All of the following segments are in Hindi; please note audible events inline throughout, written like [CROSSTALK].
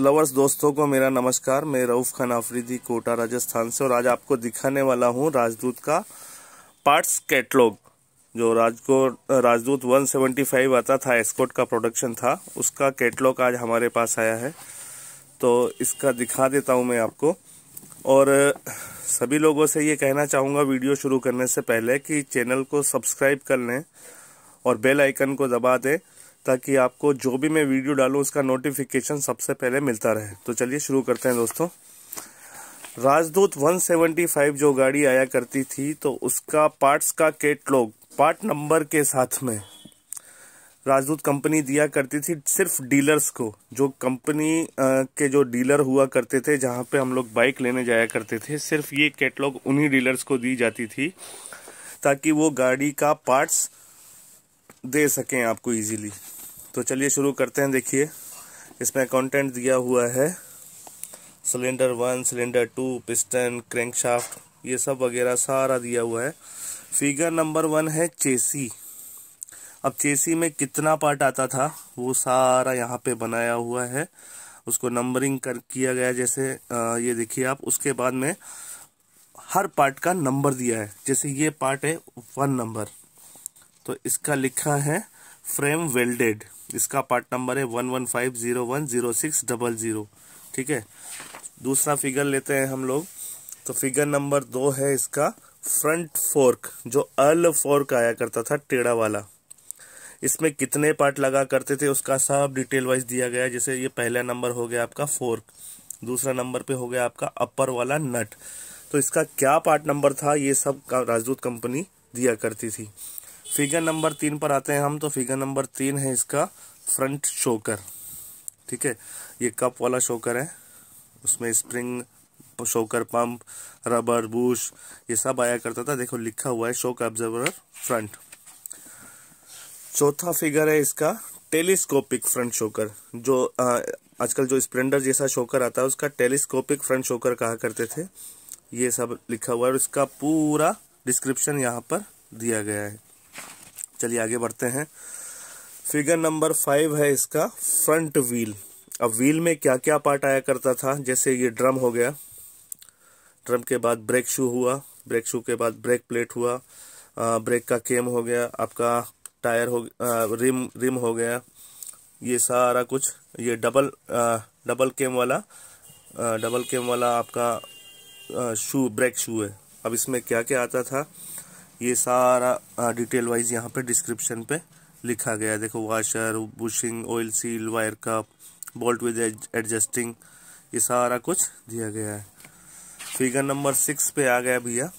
लवर्स दोस्तों को मेरा नमस्कार मैं रऊफ खान आफरीदी कोटा राजस्थान से और आज आपको दिखाने वाला हूँ राजदूत का पार्ट्स कैटलॉग जो राजको राजदूत 175 आता था एस्कोट का प्रोडक्शन था उसका कैटलॉग आज हमारे पास आया है तो इसका दिखा देता हूँ मैं आपको और सभी लोगों से ये कहना चाहूँगा वीडियो शुरू करने से पहले कि चैनल को सब्सक्राइब कर लें और बेल आइकन को दबा दें ताकि आपको जो भी मैं वीडियो डालूँ उसका नोटिफिकेशन सबसे पहले मिलता रहे तो चलिए शुरू करते हैं दोस्तों राजदूत 175 जो गाड़ी आया करती थी तो उसका पार्ट्स का कैटलॉग पार्ट नंबर के साथ में राजदूत कंपनी दिया करती थी सिर्फ डीलर्स को जो कंपनी के जो डीलर हुआ करते थे जहां पे हम लोग बाइक लेने जाया करते थे सिर्फ ये कैटलॉग उन्हीं डीलर्स को दी जाती थी ताकि वो गाड़ी का पार्ट्स दे सकें आपको इजीली तो चलिए शुरू करते हैं देखिए इसमें कंटेंट दिया हुआ है cylinder one cylinder two piston crankshaft ये सब वगैरह सारा दिया हुआ है फिगर नंबर वन है चेसी अब चेसी में कितना पार्ट आता था वो सारा यहाँ पे बनाया हुआ है उसको नंबरिंग कर किया गया जैसे ये देखिए आप उसके बाद में हर पार्ट का नंबर दिया है जैसे ये पार्ट है वन नंबर तो इसका लिखा है फ्रेम वेल्डेड इसका पार्ट नंबर है one one five zero one zero six double zero ठीक है दूसरा फिगर लेते हैं हम लोग तो फिगर नंबर दो है इसका फ्रंट फोर्क जो अल फोर्क आया करता था टेढ़ा वाला इसमें कितने पार्ट लगा करते थे उसका सब डिटेल वाइज दिया गया जैसे ये पहला नंबर हो गया आपका फोर्क दूसरा नंबर पे हो गया आपका अपर वाला नट तो इसका क्या पार्ट नंबर था ये सब राजदूत कंपनी दिया करती थी फिगर नंबर तीन पर आते हैं हम तो फिगर नंबर तीन है इसका फ्रंट शोकर ठीक है ये कप वाला शोकर है उसमें स्प्रिंग शोकर पंप रबर बूश ये सब आया करता था देखो लिखा हुआ है शोक ऑब्जर्वर फ्रंट चौथा फिगर है इसका टेलीस्कोपिक फ्रंट शोकर जो आजकल जो स्प्लेंडर जैसा शोकर आता है उसका टेलीस्कोपिक फ्रंट शोकर कहा करते थे ये सब लिखा हुआ है और इसका पूरा डिस्क्रिप्शन यहाँ पर दिया गया है चलिए आगे बढ़ते हैं फिगर नंबर फाइव है इसका फ्रंट व्हील अब व्हील में क्या क्या पार्ट आया करता था जैसे ये ड्रम हो गया ड्रम के बाद ब्रेक शू हुआ ब्रेक शू के बाद ब्रेक प्लेट हुआ आ, ब्रेक का केम हो गया आपका टायर हो आ, रिम रिम हो गया ये सारा कुछ ये डबल आ, डबल केम वाला डबल केम वाला आपका शू ब्रेक शू है अब इसमें क्या क्या आता था ये सारा डिटेल वाइज यहाँ पे डिस्क्रिप्शन पे लिखा गया है देखो washer bushing oil seal wire cup bolt with adjusting ये सारा कुछ दिया गया है फिगर नंबर सिक्स पे आ गया भैया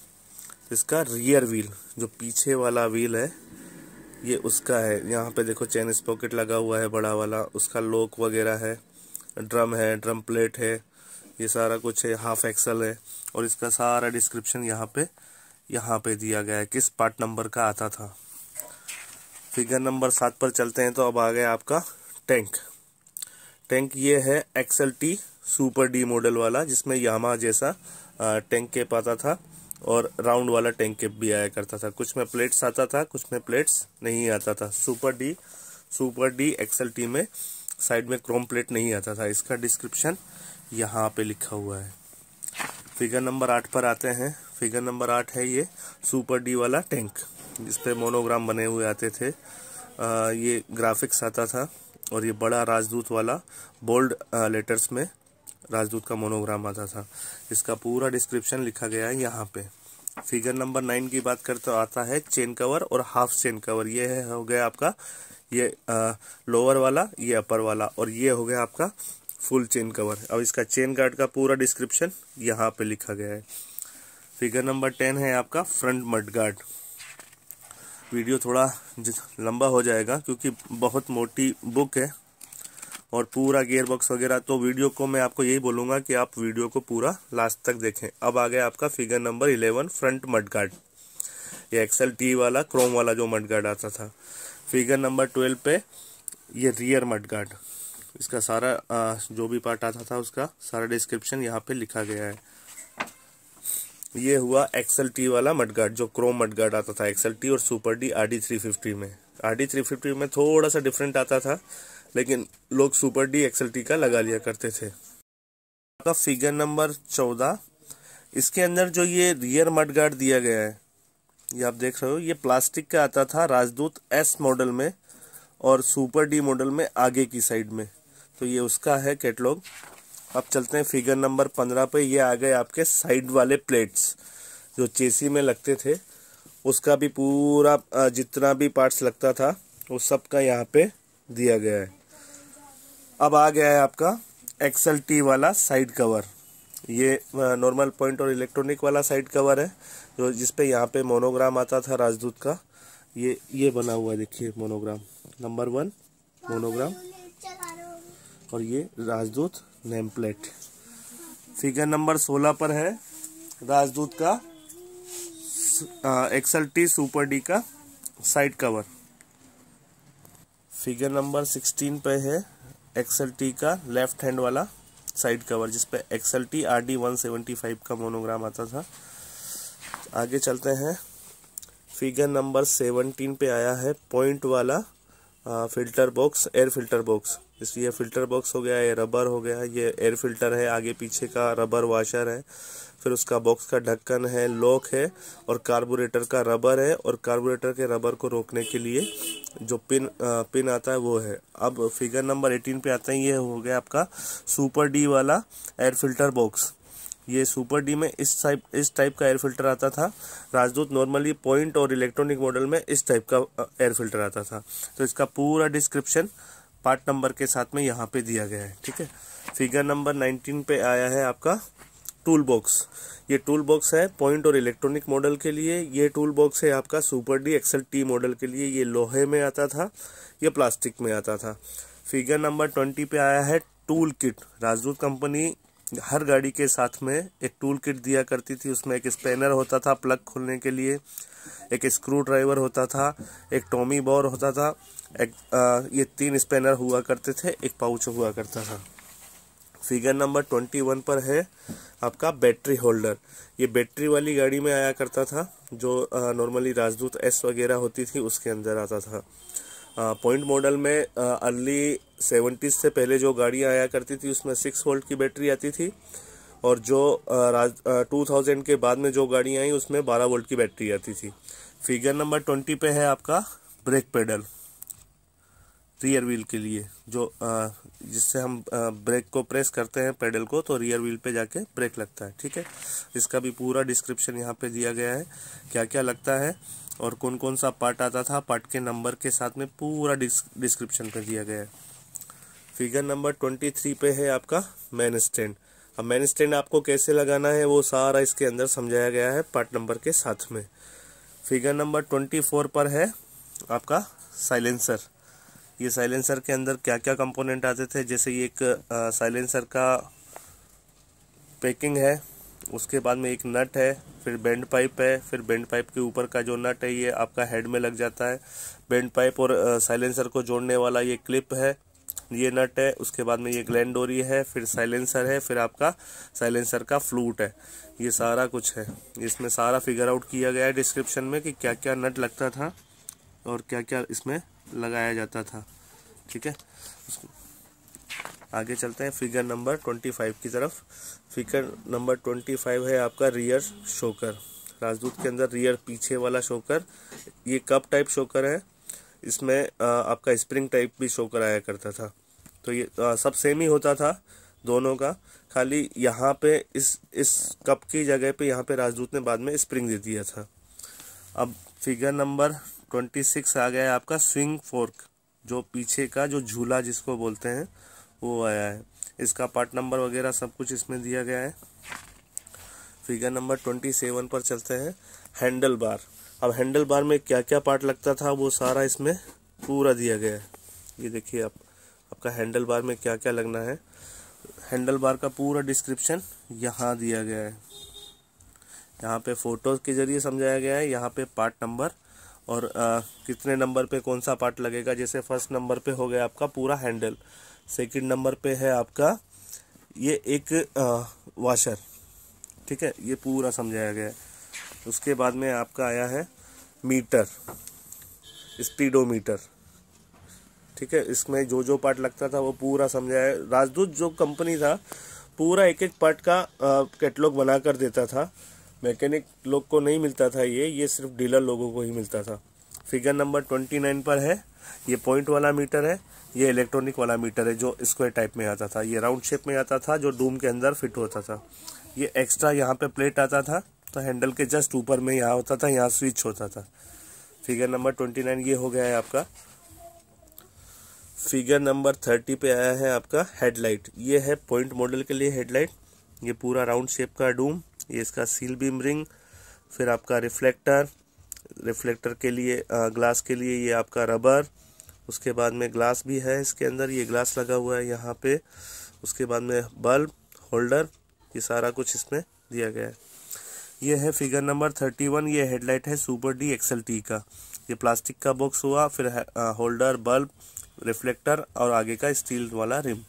इसका रियर व्हील जो पीछे वाला व्हील है ये उसका है यहाँ पे देखो चैन स्पॉकेट लगा हुआ है बड़ा वाला उसका लोक वगैरह है ड्रम है ड्रम प्लेट है ये सारा कुछ है हाफ एक्सल है और इसका सारा डिस्क्रिप्शन यहाँ पे यहाँ पे दिया गया है किस पार्ट नंबर का आता था फिगर नंबर सात पर चलते हैं तो अब आ गया आपका टैंक टैंक ये है XL T super D model वाला जिसमें यामा जैसा टैंक केप आता था और राउंड वाला टैंक केप भी आया करता था कुछ में प्लेट्स आता था कुछ में प्लेट्स नहीं आता था super D super D XL टी में साइड में क्रोम प्लेट नहीं आता था इसका डिस्क्रिप्शन यहाँ पे लिखा हुआ है फिगर नंबर आठ पर आते हैं फिगर नंबर आठ है ये सुपर डी वाला टैंक जिसपे मोनोग्राम बने हुए आते थे आ, ये ग्राफिक्स आता था और ये बड़ा राजदूत वाला बोल्ड लेटर्स में राजदूत का मोनोग्राम आता था इसका पूरा डिस्क्रिप्शन लिखा गया है यहाँ पे फिगर नंबर नाइन की बात करते तो आता है चेन कवर और हाफ चेन कवर ये है हो गया आपका ये आ, लोअर वाला ये अपर वाला और ये हो गया आपका फुल चेन कवर अब इसका चेन गार्ड का पूरा डिस्क्रिप्शन यहाँ पे लिखा गया है फिगर नंबर टेन है आपका फ्रंट मडगार्ड वीडियो थोड़ा लंबा हो जाएगा क्योंकि बहुत मोटी बुक है और पूरा गियर बॉक्स वगैरह तो वीडियो को मैं आपको यही बोलूँगा कि आप वीडियो को पूरा लास्ट तक देखें अब आ गया आपका figure number eleven front mudguard ये एक्सएल टी वाला क्रोम वाला जो मडगार्ड आता था फिगर नंबर ट्वेल्व पे ये रियर मडगार्ड इसका सारा जो भी पार्ट आता था उसका सारा डिस्क्रिप्शन यहाँ पे लिखा गया है ये हुआ एक्सएल टी वाला मटगार्ड जो क्रोम मटगार्ड आता था एक्सएल टी और super D R D three fifty में आर डी थ्री फिफ्टी में थोड़ा सा डिफरेंट आता था लेकिन लोग सुपर डी एक्सएल टी का लगा लिया करते थे आपका फिगर नंबर चौदह इसके अंदर जो ये रियर मटगार्ड दिया गया है ये आप देख रहे हो ये प्लास्टिक का आता था राजदूत एस मॉडल में और सुपर डी मॉडल में आगे की साइड में तो ये उसका है कैटलॉग अब चलते हैं फिगर नंबर पंद्रह पे ये आ गए आपके साइड वाले प्लेट्स जो चेसी में लगते थे उसका भी पूरा जितना भी पार्ट्स लगता था वो सब का यहाँ पे दिया गया है अब आ गया है आपका एक्सएल टी वाला साइड कवर ये नॉर्मल पॉइंट और इलेक्ट्रॉनिक वाला साइड कवर है जो जिस पे यहाँ पे मोनोग्राम आता था राजदूत का ये ये बना हुआ है देखिए मोनोग्राम नंबर वन मोनोग्राम और ये राजदूत नेम प्लेट फिगर नंबर सोलह पर है राजदूत का एक्सल टी सुपर डी का side cover figure number sixteen पे है एक्सल टी का लेफ्ट हैंड वाला साइड कवर जिसपे XL T R D one seventy five का मोनोग्राम आता था आगे चलते हैं फिगर नंबर सेवनटीन पे आया है पॉइंट वाला filter box air filter box इसलिए ये फिल्टर बॉक्स हो गया ये रबर हो गया ये एयर फिल्टर है आगे पीछे का रबर वाशर है फिर उसका बॉक्स का ढक्कन है लॉक है और कार्बोरेटर का रबर है और कार्बोरेटर के रबर को रोकने के लिए जो पिन आ, पिन आता है वो है अब फिगर नंबर एटीन पे आता है ये हो गया आपका सुपर डी वाला एयर फिल्टर बॉक्स ये सुपर डी में इस टाइप इस टाइप का एयर फिल्टर आता था राजदूत नॉर्मली पॉइंट और इलेक्ट्रॉनिक मॉडल में इस टाइप का एयर फिल्टर आता था तो इसका पूरा डिस्क्रिप्शन पार्ट नंबर के साथ में यहाँ पे दिया गया है ठीक है फिगर नंबर 19 पे आया है आपका टूल बॉक्स ये टूल बॉक्स है पॉइंट और इलेक्ट्रॉनिक मॉडल के लिए ये टूल बॉक्स है आपका सुपर डी एक्सल टी मॉडल के लिए ये लोहे में आता था ये प्लास्टिक में आता था फिगर नंबर ट्वेंटी पे आया है टूल किट राजदूत कंपनी हर गाड़ी के साथ में एक टूल किट दिया करती थी उसमें एक स्पेनर होता था प्लग खोलने के लिए एक स्क्रू ड्राइवर होता था एक टॉमी बॉर होता था एक आ, ये तीन स्पेनर हुआ करते थे एक पाउच हुआ करता था फिगर नंबर ट्वेंटी वन पर है आपका बैटरी होल्डर ये बैटरी वाली गाड़ी में आया करता था जो नॉर्मली राजदूत एस वगैरह होती थी उसके अंदर आता था पॉइंट मॉडल में अर्ली सेवेंटीज से पहले जो गाड़ियाँ आया करती थी उसमें सिक्स वोल्ट की बैटरी आती थी और जो टू थाउजेंड के बाद में जो गाड़ियाँ आई उसमें बारह वोल्ट की बैटरी आती थी फिगर नंबर ट्वेंटी पे है आपका ब्रेक पेडल रियर व्हील के लिए जो जिससे हम ब्रेक को प्रेस करते हैं पेडल को तो रियर व्हील पे जाके ब्रेक लगता है ठीक है इसका भी पूरा डिस्क्रिप्शन यहाँ पे दिया गया है क्या क्या लगता है और कौन कौन सा पार्ट आता था पार्ट के नंबर के साथ में पूरा डिस्क्रिप्शन पे दिया गया है फिगर नंबर ट्वेंटी थ्री पे है आपका मैन स्टैंड अब मैन स्टैंड आपको कैसे लगाना है वो सारा इसके अंदर समझाया गया है पार्ट नंबर के साथ में फिगर नंबर ट्वेंटी फोर पर है आपका साइलेंसर ये साइलेंसर के अंदर क्या क्या कंपोनेंट आते थे जैसे ये एक साइलेंसर का पैकिंग है उसके बाद में एक नट है फिर बेंड पाइप है फिर बेंड पाइप के ऊपर का जो नट है ये आपका हेड में लग जाता है बेंड पाइप और साइलेंसर को जोड़ने वाला ये क्लिप है ये नट है उसके बाद में ये ग्लैंडोरी है फिर साइलेंसर है फिर आपका साइलेंसर का फ्लूट है ये सारा कुछ है इसमें सारा फिगर आउट किया गया है डिस्क्रिप्शन में कि क्या क्या नट लगता था और क्या क्या इसमें लगाया जाता था ठीक है आगे चलते हैं फिगर नंबर ट्वेंटी फाइव की तरफ फिगर नंबर ट्वेंटी फाइव है आपका रियर शोकर राजदूत के अंदर रियर पीछे वाला शोकर ये कप टाइप शोकर है इसमें आपका स्प्रिंग टाइप भी शोकर आया करता था तो ये सब सेम ही होता था दोनों का खाली यहाँ पे इस इस कप की जगह पे यहाँ पे राजदूत ने बाद में स्प्रिंग दे दिया था अब फिगर नंबर ट्वेंटी सिक्स आ गया है आपका स्विंग फोर्क जो पीछे का जो झूला जिसको बोलते हैं वो आया है इसका पार्ट नंबर वगैरह सब कुछ इसमें दिया गया है फिगर नंबर ट्वेंटी सेवन पर चलते हैं हैंडल बार अब हैंडल बार में क्या क्या पार्ट लगता था वो सारा इसमें पूरा दिया गया है ये देखिए आप आपका हैंडल बार में क्या क्या लगना है हैंडल बार का पूरा डिस्क्रिप्शन यहाँ दिया गया है यहाँ पे फोटोज़ के ज़रिए समझाया गया है यहाँ पे पार्ट नंबर और आ, कितने नंबर पे कौन सा पार्ट लगेगा जैसे फर्स्ट नंबर पे हो गया आपका पूरा हैंडल सेकंड नंबर पे है आपका ये एक आ, वाशर ठीक है ये पूरा समझाया गया है उसके बाद में आपका आया है मीटर स्पीडोमीटर ठीक है इसमें जो जो पार्ट लगता था वो पूरा समझाया राजदूत जो कंपनी था पूरा एक एक पार्ट का कैटलॉग बना कर देता था मैकेनिक लोग को नहीं मिलता था ये ये सिर्फ डीलर लोगों को ही मिलता था फिगर नंबर ट्वेंटी नाइन पर है ये पॉइंट वाला मीटर है ये इलेक्ट्रॉनिक वाला मीटर है जो स्क्वायर टाइप में आता था ये राउंड शेप में आता था जो डूम के अंदर फिट होता था ये एक्स्ट्रा यहाँ पे प्लेट आता था तो हैंडल के जस्ट ऊपर में यहाँ होता था यहाँ स्विच होता था फिगर नंबर ट्वेंटी नाइन ये हो गया है आपका फिगर नंबर थर्टी पे आया है आपका हेडलाइट ये है पॉइंट मॉडल के लिए हेडलाइट ये पूरा राउंड शेप का डूम ये इसका सील बीम रिंग फिर आपका रिफ्लेक्टर रिफ्लेक्टर के लिए आ, ग्लास के लिए ये आपका रबर उसके बाद में ग्लास भी है इसके अंदर ये ग्लास लगा हुआ है यहाँ पे उसके बाद में बल्ब होल्डर ये सारा कुछ इसमें दिया गया है ये है फिगर नंबर थर्टी वन ये हेडलाइट है सुपर डी एक्सएल टी का ये प्लास्टिक का बॉक्स हुआ फिर होल्डर बल्ब रिफ्लेक्टर और आगे का स्टील वाला rim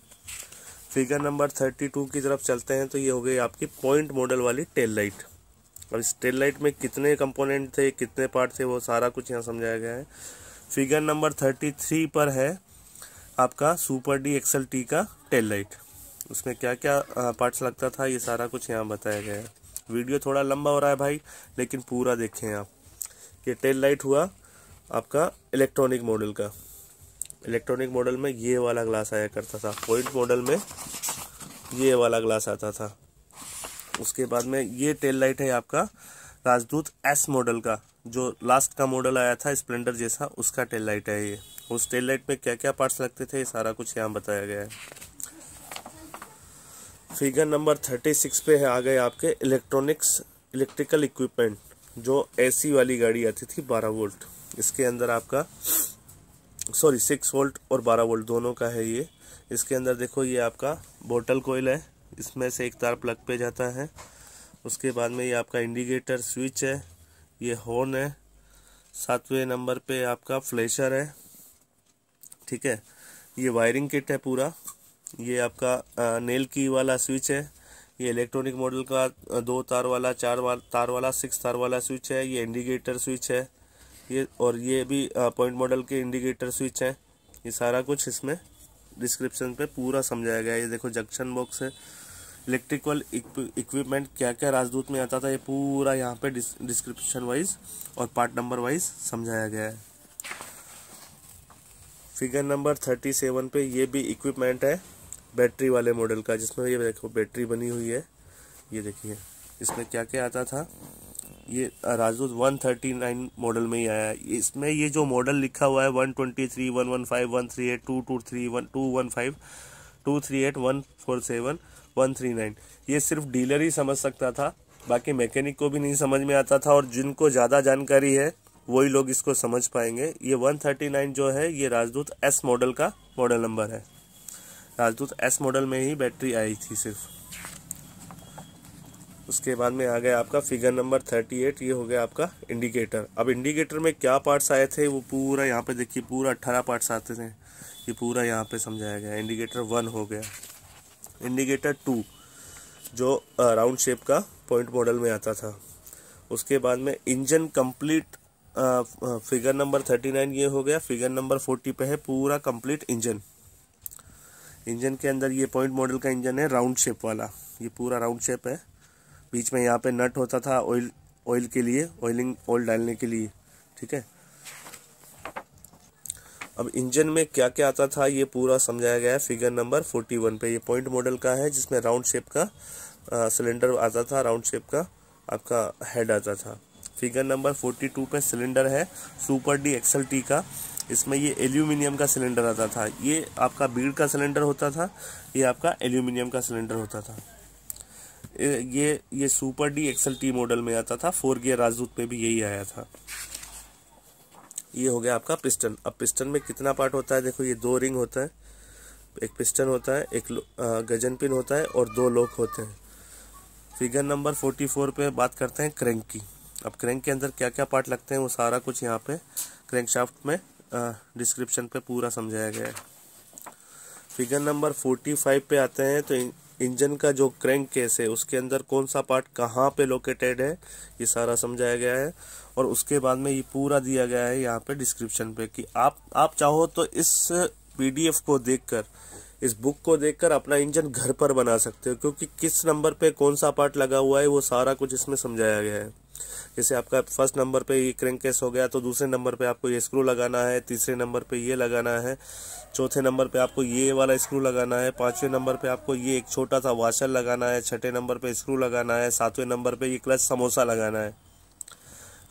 figure number thirty two की तरफ चलते हैं तो ये हो गई आपकी पॉइंट मॉडल वाली टेल लाइट अब इस टेल लाइट में कितने कंपोनेंट थे कितने पार्ट थे वो सारा कुछ यहाँ समझाया गया है फिगर नंबर थर्टी थ्री पर है आपका सुपर डी एक्सएल टी का टेल लाइट उसमें क्या क्या पार्ट्स लगता था ये सारा कुछ यहाँ बताया गया है वीडियो थोड़ा लंबा हो रहा है भाई लेकिन पूरा देखें आप ये टेल लाइट हुआ आपका इलेक्ट्रॉनिक मॉडल का इलेक्ट्रॉनिक मॉडल में ये वाला ग्लास आया करता था पॉइंट मॉडल में ये वाला ग्लास आता था उसके बाद में ये टेल लाइट है आपका राजदूत एस मॉडल का जो लास्ट का मॉडल आया था स्प्लेंडर जैसा उसका टेल लाइट है ये उस टेल लाइट में क्या क्या पार्ट्स लगते थे ये सारा कुछ यहाँ बताया गया है फिगर नंबर थर्टी सिक्स पे है आ गए आपके इलेक्ट्रॉनिक्स इलेक्ट्रिकल इक्विपमेंट जो एसी वाली गाड़ी आती थी बारह वोल्ट इसके अंदर आपका सॉरी सिक्स वोल्ट और बारह वोल्ट दोनों का है ये इसके अंदर देखो ये आपका बोटल कोयल है इसमें से एक तार प्लग पे जाता है उसके बाद में ये आपका इंडिकेटर स्विच है ये हॉर्न है सातवें नंबर पे आपका फ्लेशर है ठीक है ये वायरिंग किट है पूरा ये आपका नेल की वाला स्विच है ये इलेक्ट्रॉनिक मॉडल का दो तार वाला चार वाला तार वाला सिक्स तार वाला स्विच है ये इंडिकेटर स्विच है ये और ये भी पॉइंट मॉडल के इंडिकेटर स्विच हैं ये सारा कुछ इसमें डिस्क्रिप्शन पे पूरा समझाया गया है ये देखो जंक्शन बॉक्स है इलेक्ट्रिकल इक्विपमेंट क्या क्या राजदूत में आता था ये पूरा यहाँ पे डिस्क्रिप्शन वाइज और पार्ट नंबर वाइज समझाया गया है फिगर नंबर थर्टी सेवन पे ये भी इक्विपमेंट है बैटरी वाले मॉडल का जिसमें ये देखो बैटरी बनी हुई है ये देखिए इसमें क्या क्या आता था ये uh, राजदूत 139 मॉडल में ही आया है इसमें ये जो मॉडल लिखा हुआ है one twenty three one one five one three eight two two three one two one five two three eight one four seven one three nine ये सिर्फ डीलर ही समझ सकता था बाकी मैकेनिक को भी नहीं समझ में आता था और जिनको ज़्यादा जानकारी है वही लोग इसको समझ पाएंगे ये 139 जो है ये राजदूत एस मॉडल का मॉडल नंबर है राजदूत एस मॉडल में ही बैटरी आई थी सिर्फ उसके बाद में आ गया आपका फिगर नंबर थर्टी एट ये हो गया आपका इंडिकेटर अब इंडिकेटर में क्या पार्ट्स आए थे वो पूरा यहाँ पे देखिए पूरा अट्ठारह पार्ट्स आते थे ये पूरा यहाँ पे समझाया गया इंडिकेटर वन हो गया इंडिकेटर टू जो राउंड शेप का पॉइंट मॉडल में आता था उसके बाद में engine complete figure number thirty nine ये हो गया फिगर नंबर फोर्टी पे है पूरा कंप्लीट इंजन इंजन के अंदर ये पॉइंट मॉडल का इंजन है राउंड शेप वाला ये पूरा राउंड शेप है बीच में यहाँ पे नट होता था ऑयल ऑयल के लिए ऑयलिंग ऑयल डालने के लिए ठीक है अब इंजन में क्या क्या आता था ये पूरा समझाया गया है फिगर नंबर फोर्टी वन पे ये पॉइंट मॉडल का है जिसमें राउंड शेप का सिलेंडर आता था राउंड शेप का आपका हेड आता था फिगर नंबर फोर्टी टू पे सिलेंडर है सुपर डी एक्सल टी का इसमें ये एल्यूमिनियम का सिलेंडर आता था ये आपका बीड़ का सिलेंडर होता था ये आपका एल्यूमिनियम का सिलेंडर होता था ये ये super D XL T model में आता था फोर गियर राजदूत में भी यही आया था ये हो गया आपका पिस्टन अब पिस्टन में कितना पार्ट होता है देखो ये दो रिंग होता है एक पिस्टन होता है एक गजन पिन होता है और दो लोक होते हैं फिगर नंबर फोर्टी फोर पे बात करते हैं क्रैंक की अब क्रैंक के अंदर क्या क्या पार्ट लगते हैं वो सारा कुछ यहाँ पे क्रैंक शाफ्ट में डिस्क्रिप्शन पे पूरा समझाया गया है फिगर नंबर फोर्टी फाइव पे आते हैं तो इंजन का जो क्रैंक केस है उसके अंदर कौन सा पार्ट कहाँ पे लोकेटेड है ये सारा समझाया गया है और उसके बाद में ये पूरा दिया गया है यहाँ पे डिस्क्रिप्शन पे कि आप आप चाहो तो इस पीडीएफ को देखकर इस बुक को देखकर अपना इंजन घर पर बना सकते हो क्योंकि किस नंबर पे कौन सा पार्ट लगा हुआ है वो सारा कुछ इसमें समझाया गया है जैसे आपका फर्स्ट नंबर पे ये क्रेंक केस हो गया तो दूसरे नंबर पे आपको ये स्क्रू लगाना है तीसरे नंबर पे ये लगाना है चौथे नंबर पे आपको ये वाला स्क्रू लगाना है पांचवे नंबर पे आपको ये एक छोटा सा वाशर लगाना है छठे नंबर पे स्क्रू लगाना है सातवें नंबर पे ये क्लच समोसा लगाना है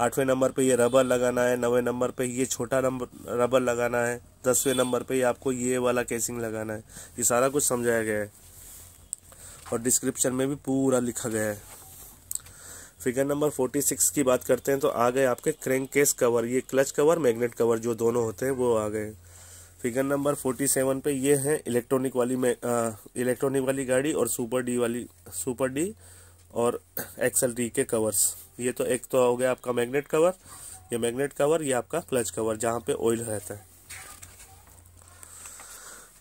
आठवें नंबर पे ये रबर लगाना है नवे नंबर पे ये छोटा नंबर रबर लगाना है दसवें नंबर पे आपको ये वाला केसिंग लगाना है ये सारा कुछ समझाया गया है और डिस्क्रिप्शन में भी पूरा लिखा गया है फिगर नंबर 46 की बात करते हैं तो आ गए आपके क्रेंक केस कवर ये क्लच कवर मैग्नेट कवर जो दोनों होते हैं वो आ गए फिगर नंबर 47 पे ये है इलेक्ट्रॉनिक वाली इलेक्ट्रॉनिक वाली गाड़ी और सुपर डी वाली सुपर डी और एक्सएल डी के कवर्स ये तो एक तो हो गया आपका मैग्नेट कवर ये मैग्नेट कवर ये आपका क्लच कवर जहाँ पे ऑयल रहता है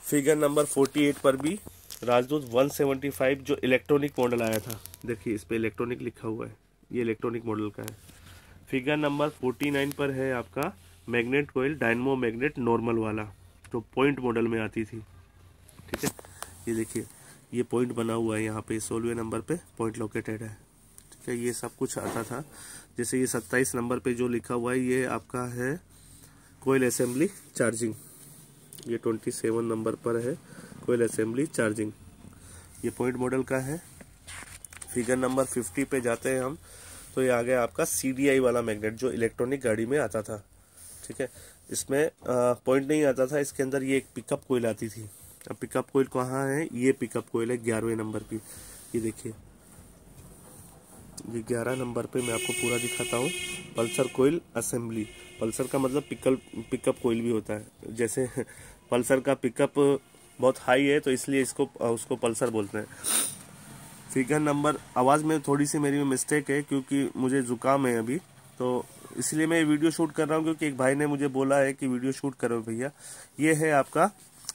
फिगर नंबर 48 पर भी राजदूत 175 जो इलेक्ट्रॉनिक मॉडल आया था देखिए इस पर इलेक्ट्रॉनिक लिखा हुआ है ये इलेक्ट्रॉनिक मॉडल का है फिगर नंबर फोर्टी नाइन पर है आपका magnet coil dynamo magnet normal वाला जो पॉइंट मॉडल में आती थी ठीक है ये देखिए ये पॉइंट बना हुआ है यहाँ पे सोलवे नंबर पे पॉइंट लोकेटेड है ठीक है ये सब कुछ आता था जैसे ये सत्ताईस नंबर पे जो लिखा हुआ है ये आपका है कोयल असेंबली चार्जिंग ये ट्वेंटी सेवन नंबर पर है कोयल असेंबली चार्जिंग ये पॉइंट मॉडल का है फिगर नंबर फिफ्टी पे जाते हैं हम तो ये आ गया आपका सी वाला मैग्नेट जो इलेक्ट्रॉनिक गाड़ी में आता था ठीक है इसमें पॉइंट नहीं आता था इसके अंदर ये एक पिकअप कोयल आती थी अब पिकअप कोयल कहाँ है ये पिकअप कोयल है ग्यारहवें नंबर पर ये देखिए ये ग्यारह नंबर पे मैं आपको पूरा दिखाता हूँ पल्सर कोयल असेंबली पल्सर का मतलब पिकअप पिकअप कोयल भी होता है जैसे [LAUGHS] पल्सर का पिकअप बहुत हाई है तो इसलिए इसको उसको पल्सर बोलते हैं फिगर नंबर आवाज़ में थोड़ी सी मेरी मिस्टेक है क्योंकि मुझे ज़ुकाम है अभी तो इसलिए मैं वीडियो शूट कर रहा हूँ क्योंकि एक भाई ने मुझे बोला है कि वीडियो शूट करो भैया ये है आपका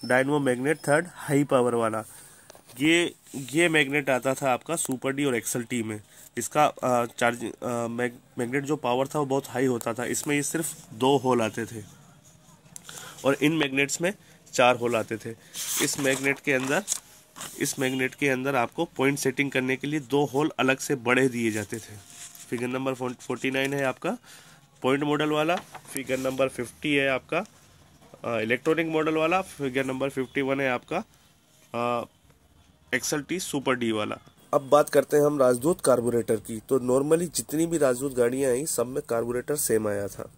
dynamo magnet third high power वाला ये ये मैग्नेट आता था आपका सुपर डी और एक्सल टी में इसका चार्ज मैग्नेट जो पावर था वो बहुत हाई होता था इसमें ये सिर्फ दो होल आते थे और इन मैग्नेट्स में चार होल आते थे इस मैग्नेट के अंदर इस मैग्नेट के अंदर आपको पॉइंट सेटिंग करने के लिए दो होल अलग से बड़े दिए जाते थे फिगर नंबर फोर्टी नाइन है आपका पॉइंट मॉडल वाला फिगर नंबर फिफ्टी है आपका इलेक्ट्रॉनिक मॉडल वाला फिगर नंबर फिफ्टी वन है आपका एक्सल टी सुपर डी वाला अब बात करते हैं हम राजदूत कार्बोरेटर की तो नॉर्मली जितनी भी राजदूत गाड़ियाँ आई सब में कार्बोरेटर सेम आया था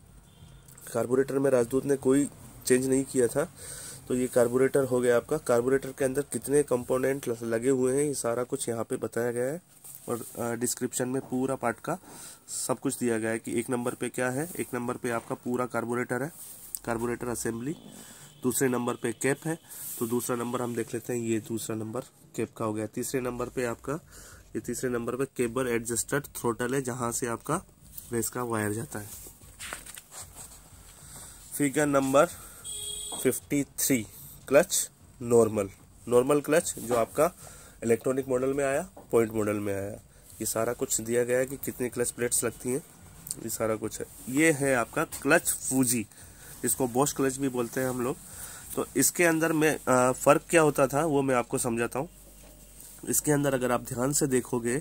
कार्बोरेटर में राजदूत ने कोई चेंज नहीं किया था तो ये कार्बोरेटर हो गया आपका कार्बोरेटर के अंदर कितने कंपोनेंट लगे हुए हैं ये सारा कुछ यहाँ पे बताया गया है और डिस्क्रिप्शन में पूरा पार्ट का सब कुछ दिया गया है कि एक नंबर पे क्या है एक नंबर पे आपका पूरा कार्बोरेटर है कार्बोरेटर असेंबली दूसरे नंबर पे कैप है तो दूसरा नंबर हम देख लेते हैं ये दूसरा नंबर कैप का हो गया तीसरे नंबर पे आपका ये तीसरे नंबर पे केबल एडजस्टेड थ्रोटल है जहाँ से आपका रेस का वायर जाता है figure number 53 clutch normal normal clutch जो आपका इलेक्ट्रॉनिक मॉडल में आया पॉइंट मॉडल में आया ये सारा कुछ दिया गया है कि कितनी क्लच प्लेट्स लगती हैं ये सारा कुछ है ये है आपका क्लच फूजी इसको बॉश क्लच भी बोलते हैं हम लोग तो इसके अंदर में आ, फर्क क्या होता था वो मैं आपको समझाता हूँ इसके अंदर अगर आप ध्यान से देखोगे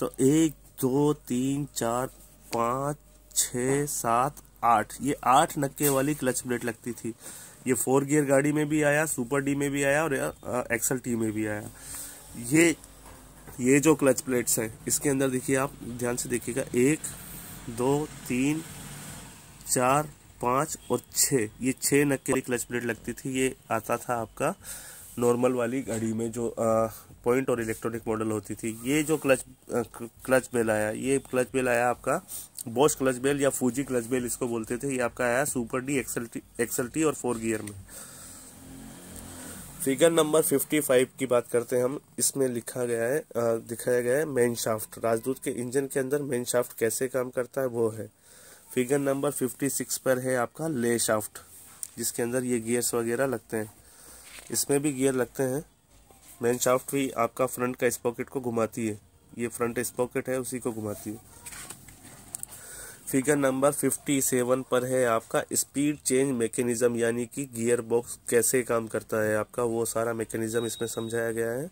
तो एक दो तीन चार पाँच छ सात आठ ये आठ नक्के वाली क्लच प्लेट लगती थी ये फोर गियर गाड़ी में भी आया सुपर डी में भी आया और एक्सल टी में भी आया ये ये जो क्लच प्लेट्स हैं इसके अंदर देखिए आप ध्यान से देखिएगा एक दो तीन चार पाँच और छः ये छः नक्के क्लच प्लेट लगती थी ये आता था आपका नॉर्मल वाली गाड़ी में जो पॉइंट और इलेक्ट्रॉनिक मॉडल होती थी ये जो क्लच क्लच बेल आया ये क्लच बेल आया आपका बॉश क्लच बेल या फूजी क्लच बेल इसको बोलते थे ये आपका आया सुपर डी एक्सल टी और फोर गियर में फिगर नंबर 55 की बात करते हैं हम इसमें लिखा गया है दिखाया गया है मेन शाफ्ट राजदूत के इंजन के अंदर मेन शाफ्ट कैसे काम करता है वो है फिगर नंबर 56 पर है आपका ले शाफ्ट जिसके अंदर ये गियर्स वगैरह लगते हैं इसमें भी गियर लगते हैं मेन शाफ्ट भी आपका फ्रंट का इस पॉकेट को घुमाती है ये फ्रंट इस पॉकेट है उसी को घुमाती है फिगर नंबर 57 पर है आपका स्पीड चेंज मैकेनिज्म यानी कि गियर बॉक्स कैसे काम करता है आपका वो सारा मैकेनिज्म इसमें समझाया गया है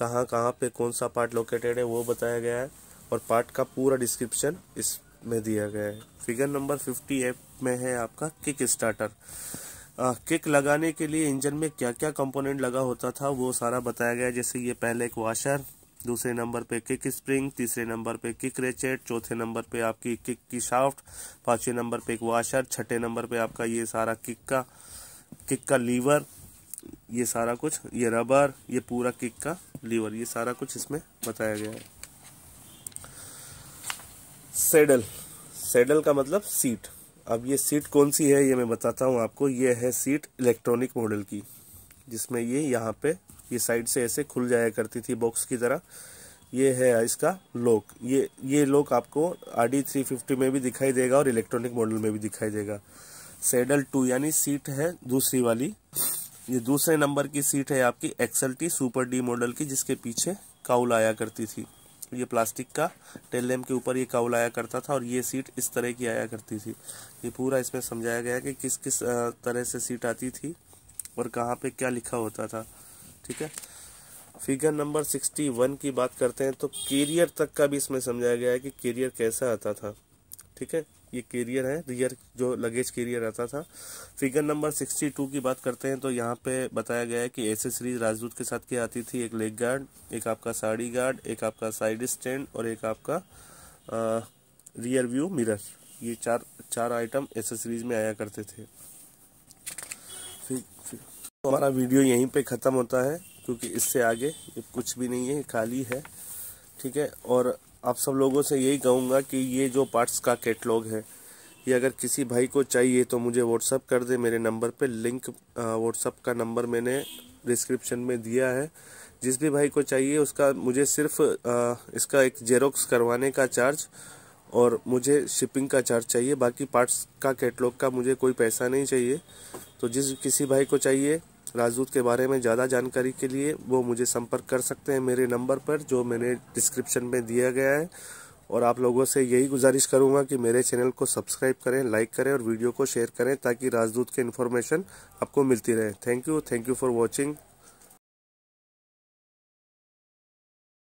कहाँ कहाँ पे कौन सा पार्ट लोकेटेड है वो बताया गया है और पार्ट का पूरा डिस्क्रिप्शन इसमें दिया गया है फिगर नंबर फिफ्टी एप में है आपका किक स्टार्टर किक लगाने के लिए इंजन में क्या क्या कंपोनेंट लगा होता था वो सारा बताया गया जैसे ये पहले एक वाशर दूसरे नंबर पे किक स्प्रिंग तीसरे नंबर पे किक रेचेट चौथे नंबर पे आपकी किक की शाफ्ट पांचवें नंबर पे एक वाशर छठे नंबर पे आपका ये सारा किक का किक का लीवर ये सारा कुछ ये रबर ये पूरा किक का लीवर ये सारा कुछ इसमें बताया गया है सेडल सेडल का मतलब सीट अब ये सीट कौन सी है ये मैं बताता हूँ आपको ये है सीट इलेक्ट्रॉनिक मॉडल की जिसमें ये यहाँ पे ये साइड से ऐसे खुल जाया करती थी बॉक्स की तरह ये है इसका लॉक ये ये लॉक आपको आर डी थ्री फिफ्टी में भी दिखाई देगा और इलेक्ट्रॉनिक मॉडल में भी दिखाई देगा सेडल टू यानी सीट है दूसरी वाली ये दूसरे नंबर की सीट है आपकी XL T super D model की जिसके पीछे काउल आया करती थी ये प्लास्टिक का टेल लैम्प के ऊपर ये काउल आया करता था और ये सीट इस तरह की आया करती थी ये पूरा इसमें समझाया गया कि किस किस तरह से सीट आती थी और कहाँ पे क्या लिखा होता था ठीक है फिगर नंबर सिक्सटी वन की बात करते हैं तो कैरियर तक का भी इसमें समझाया गया है कि कैरियर कैसा आता था ठीक है ये कैरियर है रियर जो लगेज कैरियर रहता था फिगर नंबर सिक्सटी टू की बात करते हैं तो यहाँ पे बताया गया है कि एसेसरीज राजदूत के साथ क्या आती थी एक लेग गार्ड एक आपका साड़ी गार्ड एक आपका साइड स्टैंड और एक आपका रियर व्यू मिरर ये चार चार आइटम एसेसरीज में आया करते थे तो हमारा वीडियो यहीं पर ख़त्म होता है क्योंकि इससे आगे कुछ भी नहीं है खाली है ठीक है और आप सब लोगों से यही कहूँगा कि ये जो पार्ट्स का कैटलॉग है ये अगर किसी भाई को चाहिए तो मुझे व्हाट्सअप कर दे मेरे नंबर पे लिंक व्हाट्सअप का नंबर मैंने डिस्क्रिप्शन में दिया है जिस भी भाई को चाहिए उसका मुझे सिर्फ आ, इसका एक जेरोक्स करवाने का चार्ज और मुझे शिपिंग का चार्ज चाहिए बाकी पार्ट्स का कैटलॉग का मुझे कोई पैसा नहीं चाहिए तो जिस किसी भाई को चाहिए राजदूत के बारे में ज़्यादा जानकारी के लिए वो मुझे संपर्क कर सकते हैं मेरे नंबर पर जो मैंने डिस्क्रिप्शन में दिया गया है और आप लोगों से यही गुजारिश करूंगा कि मेरे चैनल को सब्सक्राइब करें लाइक करें और वीडियो को शेयर करें ताकि राजदूत की इन्फॉर्मेशन आपको मिलती रहे thank you thank you for watching